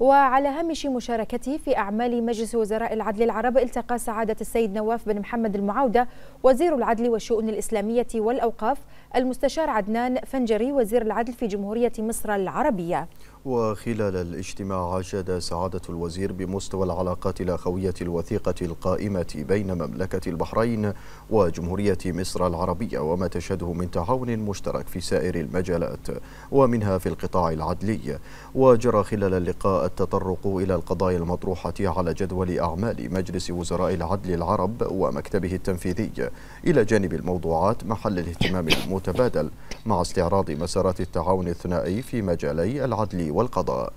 وعلى هامش مشاركته في أعمال مجلس وزراء العدل العرب التقى سعادة السيد نواف بن محمد المعاودة وزير العدل والشؤون الإسلامية والأوقاف المستشار عدنان فنجري وزير العدل في جمهورية مصر العربية وخلال الاجتماع عشد سعادة الوزير بمستوى العلاقات الأخوية الوثيقة القائمة بين مملكة البحرين وجمهورية مصر العربية وما تشهده من تعاون مشترك في سائر المجالات ومنها في القطاع العدلي وجرى خلال اللقاء التطرق إلى القضايا المطروحة على جدول أعمال مجلس وزراء العدل العرب ومكتبه التنفيذي إلى جانب الموضوعات محل الاهتمام المتبادل مع استعراض مسارات التعاون الثنائي في مجالي العدل والقضاء